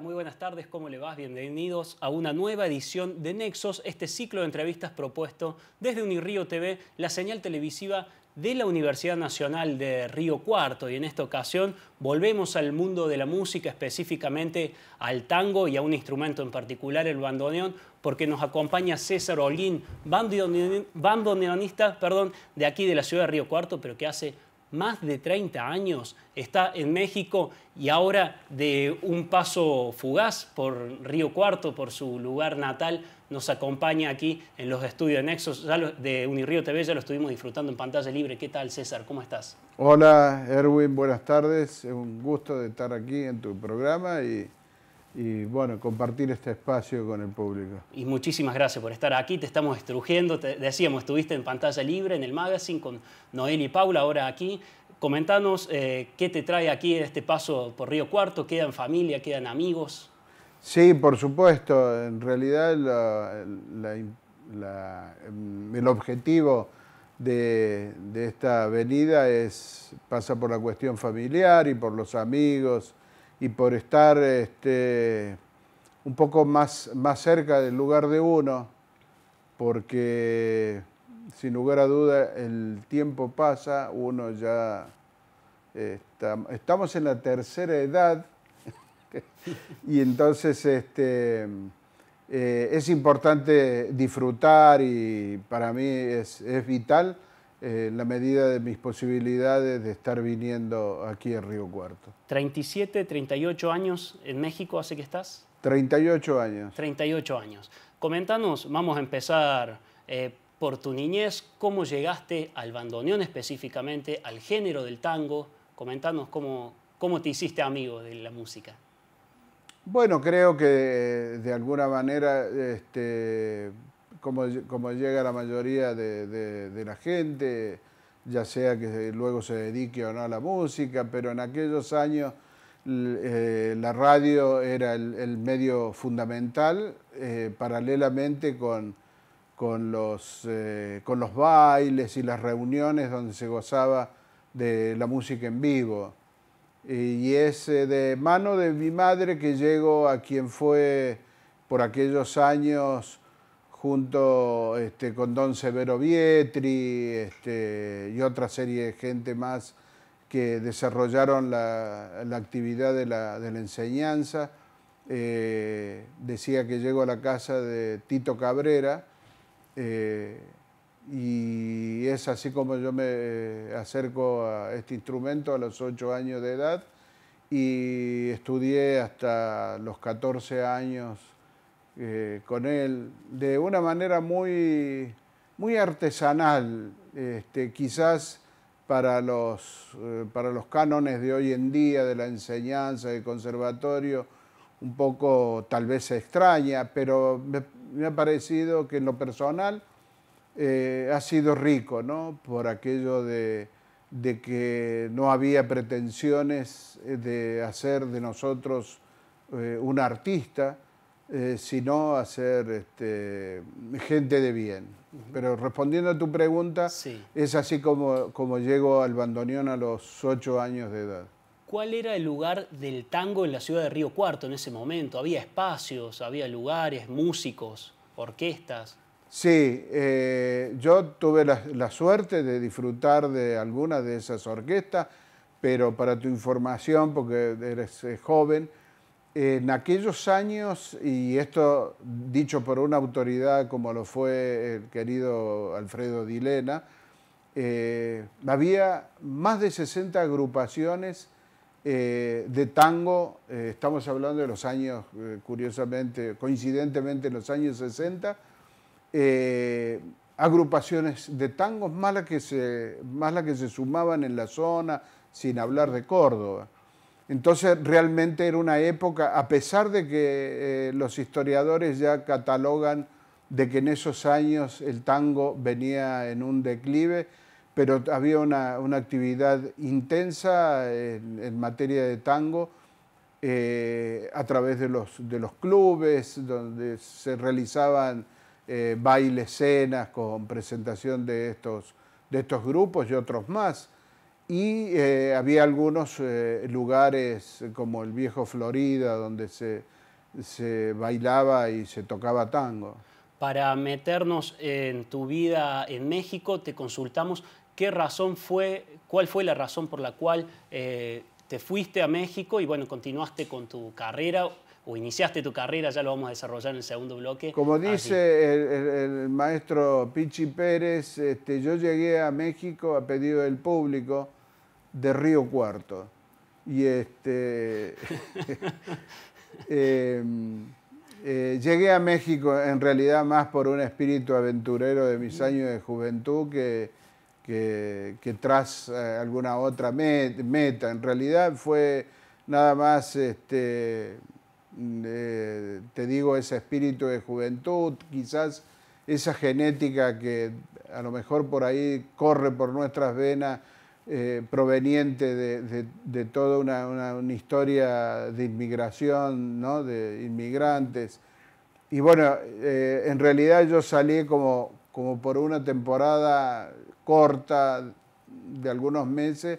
muy buenas tardes, ¿cómo le vas? Bienvenidos a una nueva edición de Nexos, este ciclo de entrevistas propuesto desde Unirío TV, la señal televisiva de la Universidad Nacional de Río Cuarto y en esta ocasión volvemos al mundo de la música, específicamente al tango y a un instrumento en particular, el bandoneón, porque nos acompaña César Olín, bandoneonista perdón, de aquí de la ciudad de Río Cuarto, pero que hace más de 30 años, está en México y ahora de un paso fugaz por Río Cuarto, por su lugar natal, nos acompaña aquí en los estudios de Nexos ya de Unirío TV, ya lo estuvimos disfrutando en pantalla libre. ¿Qué tal, César? ¿Cómo estás? Hola, Erwin, buenas tardes. Es un gusto de estar aquí en tu programa y y bueno, compartir este espacio con el público. Y muchísimas gracias por estar aquí, te estamos estrugiendo, decíamos, estuviste en pantalla libre, en el magazine con Noel y Paula, ahora aquí. Comentanos eh, qué te trae aquí este paso por Río Cuarto, quedan familia, quedan amigos. Sí, por supuesto, en realidad em, el objetivo de, de esta venida es, pasa por la cuestión familiar y por los amigos, y por estar este, un poco más, más cerca del lugar de uno, porque sin lugar a duda el tiempo pasa, uno ya está, estamos en la tercera edad y entonces este, eh, es importante disfrutar y para mí es vital la medida de mis posibilidades de estar viniendo aquí a Río Cuarto. ¿37, 38 años en México hace que estás? 38 años. 38 años. Comentanos, vamos a empezar eh, por tu niñez, cómo llegaste al bandoneón específicamente, al género del tango. Comentanos cómo, cómo te hiciste amigo de la música. Bueno, creo que eh, de alguna manera este, como llega la mayoría de, la gente, ya sea que luego se dedique o no a la música, pero en aquellos años eh, la radio era el, medio fundamental, eh, paralelamente con, los, eh, con los bailes y las reuniones donde se gozaba de la música en vivo. Y es de mano de mi madre que llego a quien fue por aquellos años junto este, con Don Severo Vietri este, y otra serie de gente más que desarrollaron la, actividad de la, enseñanza. Eh, decía que llego a la casa de Tito Cabrera eh, y es así como yo me eh, acerco a este instrumento a los 8 años de edad y estudié hasta los 14 años eh, con él de una manera muy, muy artesanal, este, quizás eh, para los, cánones de hoy en día, de la enseñanza, del conservatorio, un poco tal vez extraña, pero me, ha parecido que en lo personal eh, ha sido rico, Por aquello de, que no había pretensiones de hacer de nosotros un artista, eh, sino a ser este, gente de bien. Pero respondiendo a tu pregunta, es así como, como llego al bandoneón a los ocho años de edad. ¿Cuál era el lugar del tango en la ciudad de Río Cuarto en ese momento? ¿Había espacios, había lugares, músicos, orquestas? Sí, eh, yo tuve la, suerte de disfrutar de algunas de esas orquestas, pero para tu información, porque eres eh, joven, en aquellos años, y esto dicho por una autoridad como lo fue el querido Alfredo Dilena, eh, había más de 60 agrupaciones eh, de tango, eh, estamos hablando de los años, curiosamente, coincidentemente en los años 60, agrupaciones de tangos más las que, que se sumaban en la zona, sin hablar de Córdoba. Entonces realmente era una época, a pesar de que eh, los historiadores ya catalogan de que en esos años el tango venía en un declive, pero había una, actividad intensa en, materia de tango eh, a través de los, de los, clubes, donde se realizaban eh, bailes, cenas con presentación de estos, de estos grupos y otros más y eh, había algunos eh, lugares como el viejo Florida donde se, bailaba y se tocaba tango. Para meternos en tu vida en México, te consultamos qué razón fue, cuál fue la razón por la cual eh, te fuiste a México y bueno, continuaste con tu carrera o iniciaste tu carrera, ya lo vamos a desarrollar en el segundo bloque. Como dice el, maestro Pichi Pérez, este, yo llegué a México a pedido del público de Río Cuarto. Y este, eh, eh, llegué a México en realidad más por un espíritu aventurero de mis años de juventud que, tras eh, alguna otra meta. En realidad fue nada más, este, mm, te digo, ese espíritu de juventud, quizás esa genética que a lo mejor por ahí corre por nuestras venas eh, proveniente de, toda una, historia de inmigración, ¿no? de inmigrantes. Y bueno, eh, en realidad yo salí como, como por una temporada corta de algunos meses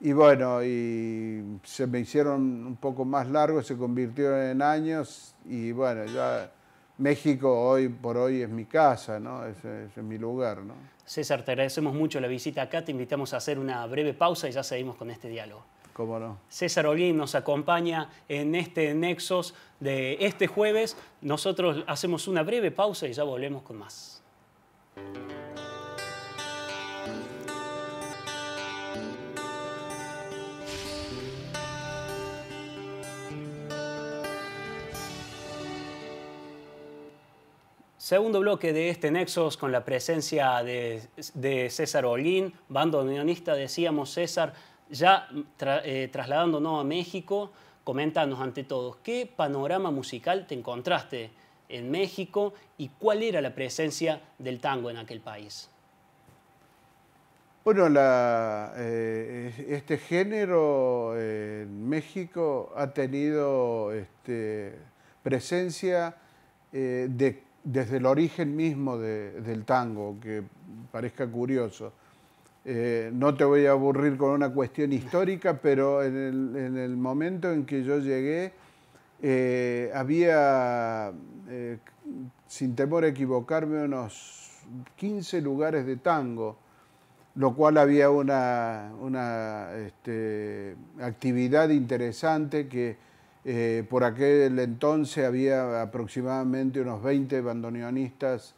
y bueno, y se me hicieron un poco más largos, se convirtió en años y bueno, ya México hoy por hoy es mi casa, ¿no? es, es mi lugar, ¿no? César, te agradecemos mucho la visita acá, te invitamos a hacer una breve pausa y ya seguimos con este diálogo. Cómo no. César Olguín nos acompaña en este Nexos de este jueves. Nosotros hacemos una breve pausa y ya volvemos con más. Segundo bloque de este Nexos con la presencia de, César César bando unionista, decíamos César, ya eh, trasladándonos a México, coméntanos ante todos, ¿qué panorama musical te encontraste en México y cuál era la presencia del tango en aquel país? Bueno, eh, este género eh, en México ha tenido este, presencia de desde el origen mismo del tango, que parezca curioso. Eh, no te voy a aburrir con una cuestión histórica, pero en el, momento en que yo llegué, eh, había, eh, sin temor a equivocarme, unos 15 lugares de tango, lo cual había una, este, actividad interesante que eh, por aquel entonces había aproximadamente unos 20 bandoneonistas,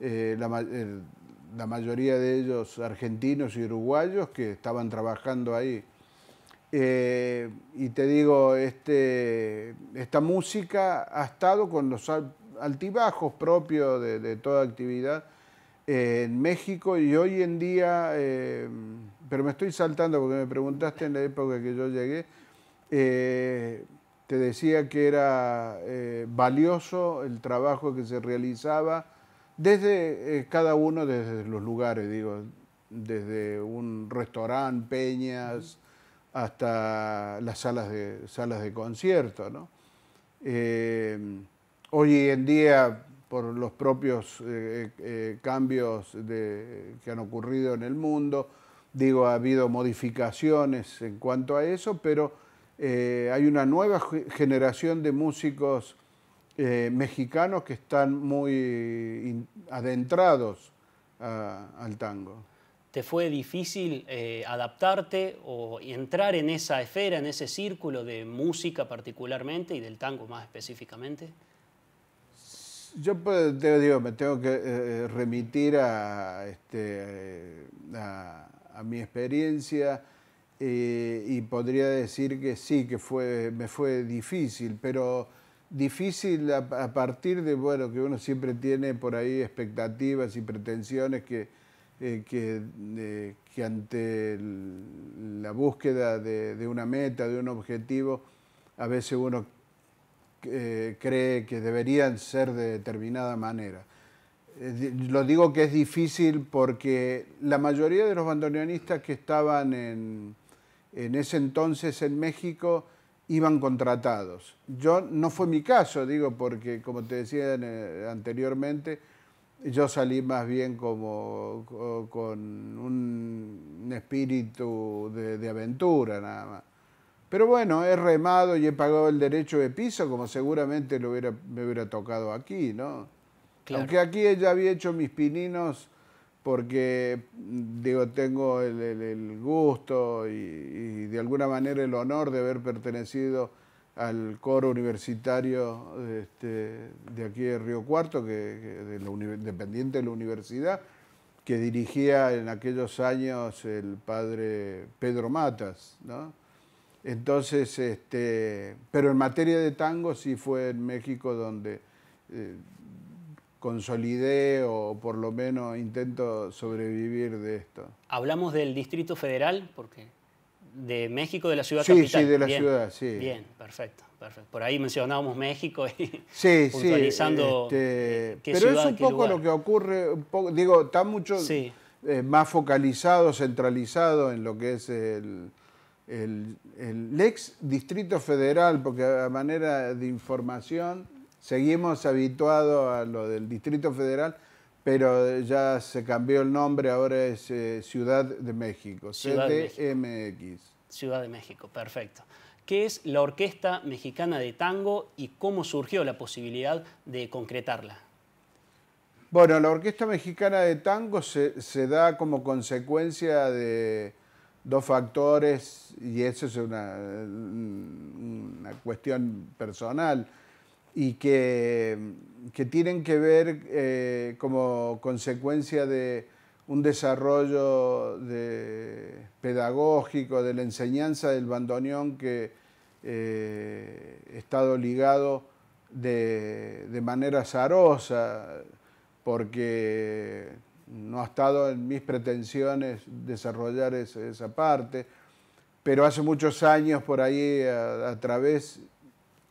eh, la, mayoría de ellos argentinos y uruguayos que estaban trabajando ahí. Eh, y te digo, este, esta música ha estado con los altibajos propios de, de toda actividad en México y hoy en día, pero me estoy saltando porque me preguntaste en la época que yo llegué, te decía que era eh, valioso el trabajo que se realizaba desde eh, cada uno, desde los lugares, digo, desde un restaurante, peñas, hasta las salas de, salas de concierto. Eh, hoy en día, por los propios cambios que han ocurrido en el mundo, digo, ha habido modificaciones en cuanto a eso, pero eh, hay una nueva generación de músicos eh, mexicanos que están muy adentrados al tango. ¿Te fue difícil eh, adaptarte o entrar en esa esfera, en ese círculo de música particularmente y del tango más específicamente? Yo pues, te digo, me tengo que remitir este, a, mi experiencia eh, y podría decir que sí, que fue, me fue difícil, pero difícil a, partir de, bueno, que uno siempre tiene por ahí expectativas y pretensiones que, eh, eh, que, ante la búsqueda de, una meta, de un objetivo, a veces uno cree que deberían ser de determinada manera. Lo digo que es difícil porque la mayoría de los bandoneonistas que estaban en, en ese entonces en México iban contratados. Yo no fue mi caso, digo, porque como te decía eh, anteriormente, yo salí más bien como con un espíritu de, aventura nada más. Pero bueno, he remado y he pagado el derecho de piso como seguramente lo me hubiera tocado aquí, ¿no? Aunque aquí ya había hecho mis pininos porque mm, digo, tengo el, gusto y, de alguna manera el honor de haber pertenecido al coro universitario este, de aquí de Río Cuarto, que, de la, dependiente de la universidad, que dirigía en aquellos años el padre Pedro Matas, Entonces, este, pero en materia de tango sí fue en México donde eh, consolidé o por lo menos intento sobrevivir de esto. Hablamos del Distrito Federal, porque de México, de la ciudad sí, capital. Sí, de la ciudad, sí. Bien, perfecto, perfecto. Por ahí mencionábamos México y sí, sí, este, Pero es un poco lo que ocurre, digo, está mucho eh, más focalizado, centralizado en lo que es el, el ex Distrito Federal, porque a manera de información seguimos habituados a lo del Distrito Federal, pero ya se cambió el nombre, ahora es eh, Ciudad de México, Ciudad CDMX. Ciudad de México, perfecto. ¿Qué es la Orquesta Mexicana de Tango y cómo surgió la posibilidad de concretarla? Bueno, la Orquesta Mexicana de Tango se, da como consecuencia de dos factores, y eso es una cuestión personal y que, tienen que ver eh, como consecuencia de un desarrollo pedagógico de la enseñanza del bandoneón que he eh, estado ligado de, manera zarosa, porque no ha estado en mis pretensiones desarrollar esa, parte, pero hace muchos años por ahí a través,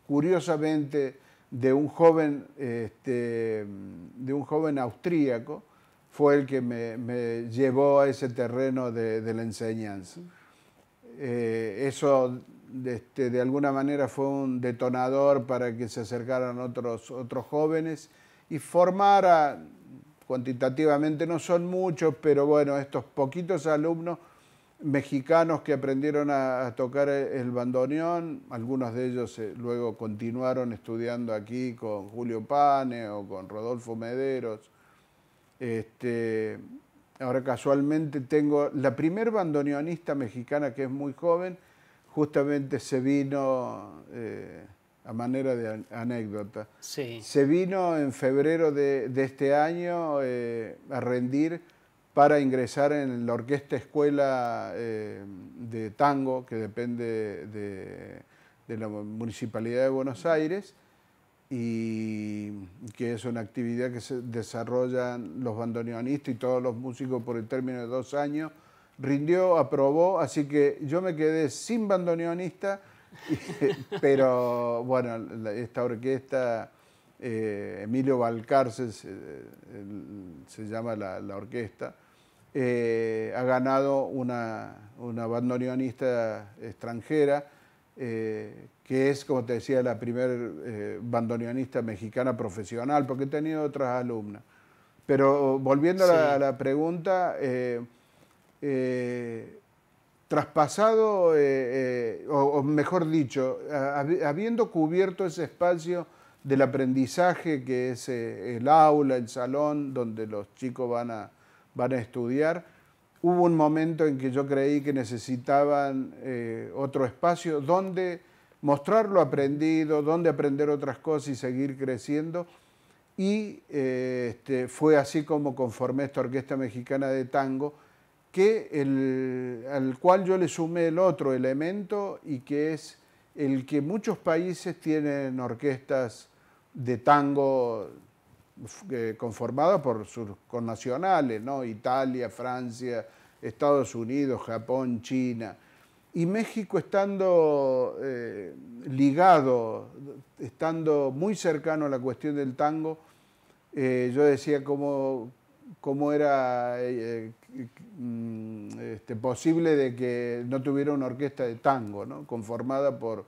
curiosamente, de un joven, este, de un joven austríaco, fue el que me, llevó a ese terreno de, la enseñanza. Eh, eso este, de alguna manera fue un detonador para que se acercaran otros, otros jóvenes y formara, cuantitativamente no son muchos, pero bueno, estos poquitos alumnos mexicanos que aprendieron a, tocar e, el bandoneón, algunos de ellos eh, luego continuaron estudiando aquí con Julio Pane o con Rodolfo Mederos. Este, ahora casualmente tengo la primer bandoneonista mexicana que es muy joven, justamente se vino, eh, a manera de anécdota, sí. se vino en febrero de, este año eh, a rendir para ingresar en la orquesta escuela eh, de tango que depende de, la Municipalidad de Buenos Aires y que es una actividad que se desarrollan los bandoneonistas y todos los músicos por el término de dos años. Rindió, aprobó, así que yo me quedé sin bandoneonista, pero bueno, esta orquesta... Eh, Emilio Balcarce se, llama la orquesta, eh, ha ganado una, bandoneonista extranjera, eh, que es, como te decía, la primera eh, bandoneonista mexicana profesional, porque he tenido otras alumnas. Pero volviendo a, la, pregunta, traspasado, o, mejor dicho, habiendo cubierto ese espacio del aprendizaje que es el aula, el salón, donde los chicos van a, van a estudiar. Hubo un momento en que yo creí que necesitaban eh, otro espacio donde mostrar lo aprendido, donde aprender otras cosas y seguir creciendo. Y eh, este, fue así como conformé esta Orquesta Mexicana de Tango, que el, al cual yo le sumé el otro elemento y que es el que muchos países tienen orquestas de tango eh, conformada por sus connacionales, ¿no? Italia, Francia, Estados Unidos, Japón, China. Y México estando eh, ligado, estando muy cercano a la cuestión del tango, eh, yo decía cómo, era mm, este, posible de que no tuviera una orquesta de tango, conformada por,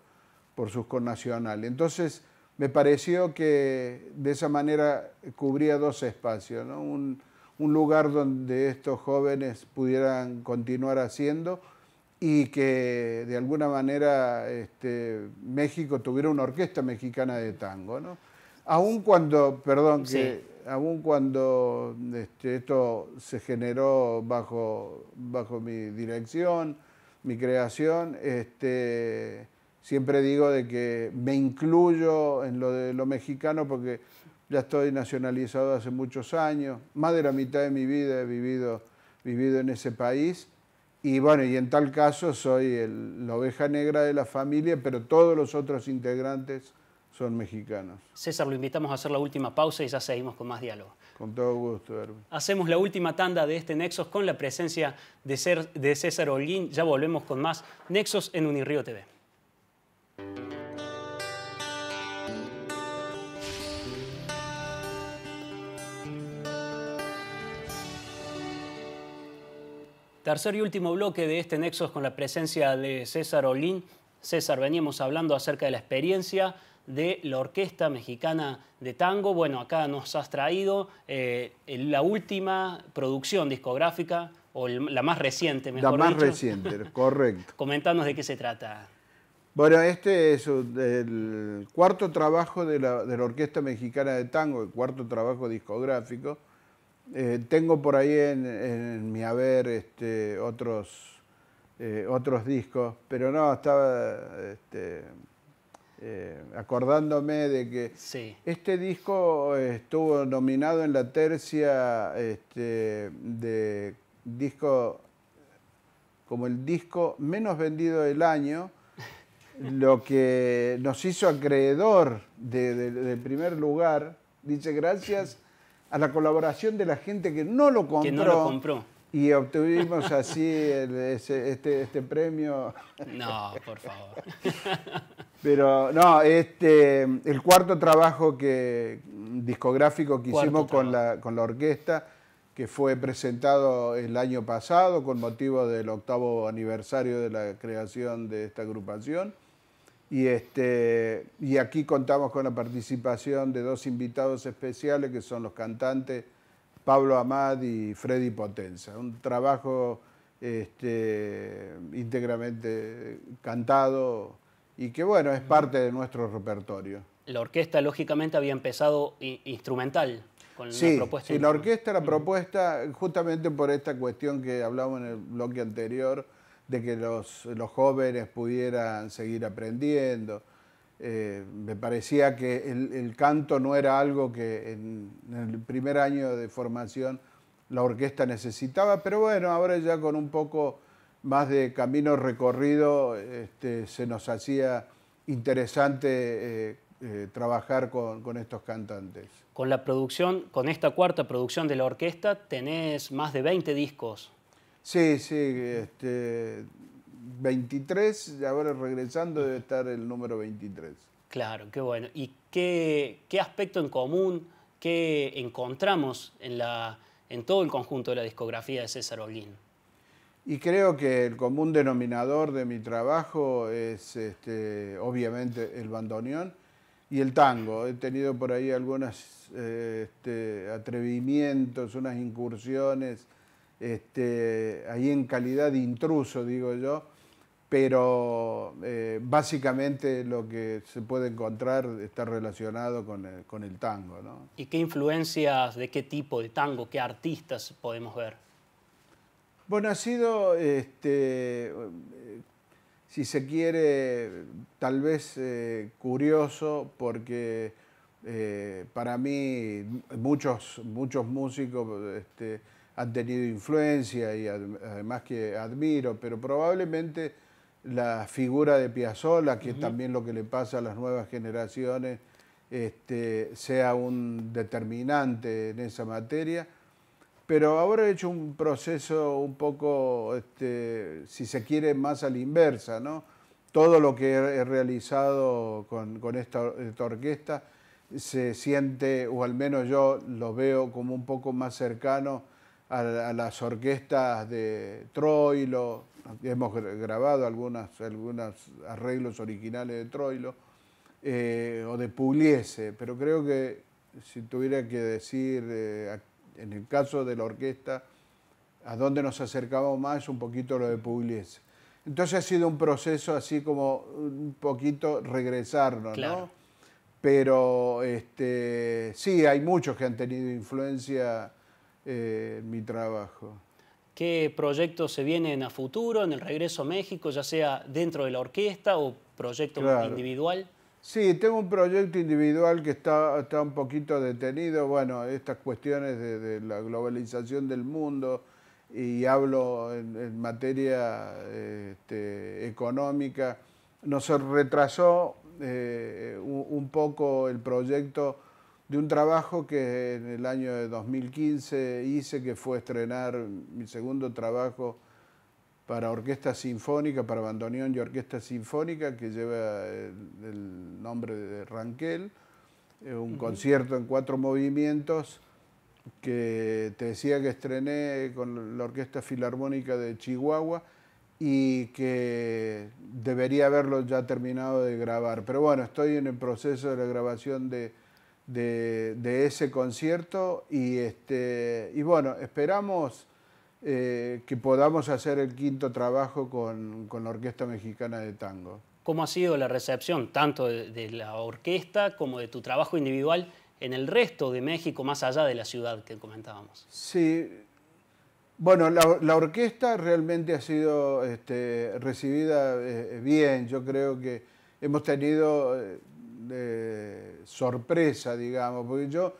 por sus connacionales. Entonces, me pareció que de esa manera cubría dos espacios, un, lugar donde estos jóvenes pudieran continuar haciendo y que de alguna manera este, México tuviera una orquesta mexicana de tango. Aún cuando, perdón, cuando este, esto se generó bajo, bajo mi dirección, mi creación, este, siempre digo de que me incluyo en lo de lo mexicano porque ya estoy nacionalizado hace muchos años, más de la mitad de mi vida he vivido, vivido en ese país y bueno, y en tal caso soy la oveja negra de la familia, pero todos los otros integrantes son mexicanos. César, lo invitamos a hacer la última pausa y ya seguimos con más diálogo. Con todo gusto, Erwin. Hacemos la última tanda de este Nexos con la presencia de, de César Holguín. Ya volvemos con más Nexos en Unirío TV. Tercer y último bloque de este Nexos con la presencia de César Olín. César, veníamos hablando acerca de la experiencia de la Orquesta Mexicana de Tango. Bueno, acá nos has traído eh, la última producción discográfica, o la más reciente, mejor dicho. La más reciente, correcto. Comentanos de qué se trata. Bueno, este es el cuarto trabajo de la Orquesta Mexicana de Tango, el cuarto trabajo discográfico eh, tengo por ahí en, mi haber este, otros, eh, otros discos, pero no, estaba este, eh, acordándome de que este disco estuvo nominado en la tercia este, de disco como el disco menos vendido del año, lo que nos hizo acreedor del de primer lugar. Dice, gracias a la colaboración de la gente que no lo compró. Y obtuvimos así este, este, premio. No, por favor. Pero no, este, el cuarto trabajo que, discográfico que hicimos con la orquesta, que fue presentado el año pasado con motivo del octavo aniversario de la creación de esta agrupación. Y, este, y aquí contamos con la participación de dos invitados especiales que son los cantantes Pablo Amad y Freddy Potenza. Un trabajo este, íntegramente cantado y que bueno, es parte de nuestro repertorio. La orquesta lógicamente había empezado instrumental con la propuesta. Sí, la orquesta, la propuesta justamente por esta cuestión que hablamos en el bloque anterior, de que los, jóvenes pudieran seguir aprendiendo. Eh, me parecía que el, canto no era algo que en, el primer año de formación la orquesta necesitaba, pero bueno, ahora ya con un poco más de camino recorrido este, se nos hacía interesante eh, eh, trabajar con, con, estos cantantes. Con la producción, con esta cuarta producción de la orquesta, tenés más de 20 discos Sí, sí, este, 23, ahora regresando debe estar el número 23. Claro, qué bueno. ¿Y qué, aspecto en común, qué encontramos en, la, en todo el conjunto de la discografía de César Oguín. Y creo que el común denominador de mi trabajo es este, obviamente el bandoneón y el tango. He tenido por ahí algunos eh, este, atrevimientos, unas incursiones este, ahí en calidad de intruso, digo yo, pero eh, básicamente lo que se puede encontrar está relacionado con el, tango. ¿no? ¿Y qué influencias de qué tipo de tango, qué artistas podemos ver? Bueno, ha sido, este, si se quiere, tal vez eh, curioso porque eh, para mí muchos, muchos músicos este, han tenido influencia y además que admiro, pero probablemente la figura de Piazzolla, que es también lo que le pasa a las nuevas generaciones, este, sea un determinante en esa materia. Pero ahora he hecho un proceso un poco, este, si se quiere, más a la inversa, ¿no? Todo lo que he realizado con, con esta, esta orquesta se siente, o al menos yo lo veo como un poco más cercano a, las orquestas de Troilo, hemos grabado algunos algunas arreglos originales de Troilo, eh, o de Pugliese, pero creo que si tuviera que decir, eh, en el caso de la orquesta, a dónde nos acercamos más, un poquito lo de Pugliese. Entonces ha sido un proceso así como un poquito regresarnos, ¿no? Pero este, sí, hay muchos que han tenido influencia mi trabajo. ¿Qué proyectos se vienen a futuro en el regreso a México, ya sea dentro de la orquesta o proyecto individual? Sí, tengo un proyecto individual que está, está un poquito detenido. Bueno, estas cuestiones de, la globalización del mundo y hablo en, materia este, económica, nos retrasó eh, un poco el proyecto de un trabajo que en el año de 2015 hice, que fue estrenar mi segundo trabajo para orquesta sinfónica, para bandoneón y orquesta sinfónica, que lleva el, nombre de Ranquel, eh, un concierto en cuatro movimientos que te decía que estrené con la Orquesta Filarmónica de Chihuahua y que debería haberlo ya terminado de grabar. Pero bueno, estoy en el proceso de la grabación de de, ese concierto y, este, bueno, esperamos eh, que podamos hacer el quinto trabajo con, la Orquesta Mexicana de Tango. ¿Cómo ha sido la recepción tanto de, la orquesta como de tu trabajo individual en el resto de México, más allá de la ciudad que comentábamos? Sí, bueno, la, orquesta realmente ha sido este, recibida eh, bien. Yo creo que hemos tenido eh, eh, sorpresa, digamos, porque yo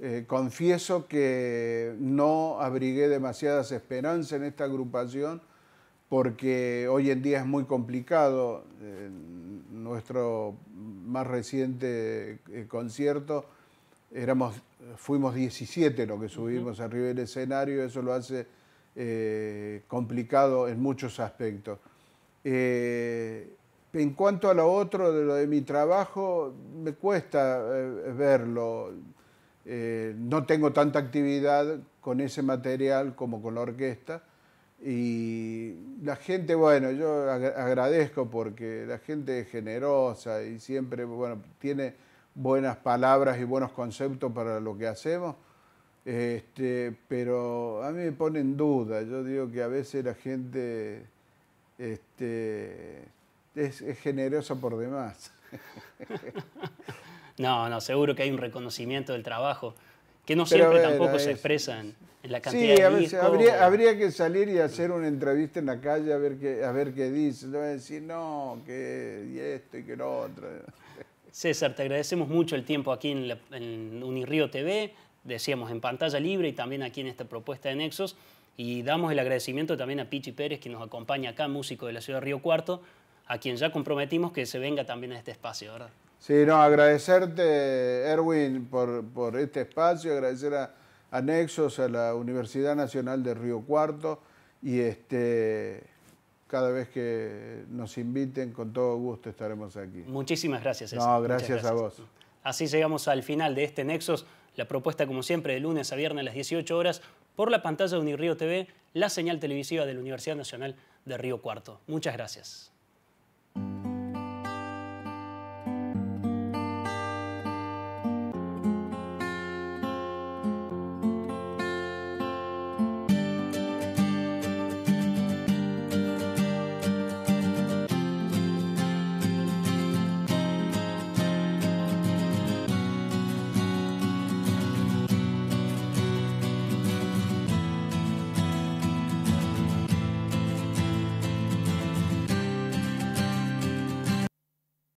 eh, confieso que no abrigué demasiadas esperanzas en esta agrupación porque hoy en día es muy complicado. nuestro más reciente eh, concierto éramos, fuimos 17 los que subimos arriba del escenario, eso lo hace complicado en muchos aspectos. En cuanto a lo otro, de lo de mi trabajo, me cuesta eh, verlo. Eh, no tengo tanta actividad con ese material como con la orquesta. Y la gente, bueno, yo agradezco porque la gente es generosa y siempre, bueno, tiene buenas palabras y buenos conceptos para lo que hacemos. Este, pero a mí me pone en duda. Yo digo que a veces la gente este, es, generosa por demás. no, no, seguro que hay un reconocimiento del trabajo, que no siempre tampoco se expresa en, la cantidad sí, de Habría, que salir y hacer una entrevista en la calle a ver qué, a ver qué dice. No decir, no, que esto y que lo otro. César, te agradecemos mucho el tiempo aquí en, en Unirío TV, decíamos en pantalla libre y también aquí en esta propuesta de Nexos. Y damos el agradecimiento también a Pichi Pérez, que nos acompaña acá, músico de la ciudad de Río Cuarto, a quien ya comprometimos que se venga también a este espacio, ¿verdad? Sí, no, agradecerte, Erwin, por, este espacio, agradecer a, Nexos, a la Universidad Nacional de Río Cuarto, y este, cada vez que nos inviten, con todo gusto estaremos aquí. Muchísimas gracias. No, gracias, gracias, a vos. Así llegamos al final de este Nexos, la propuesta como siempre de lunes a viernes a las 18 horas por la pantalla de Unirío TV, la señal televisiva de la Universidad Nacional de Río Cuarto. Muchas gracias.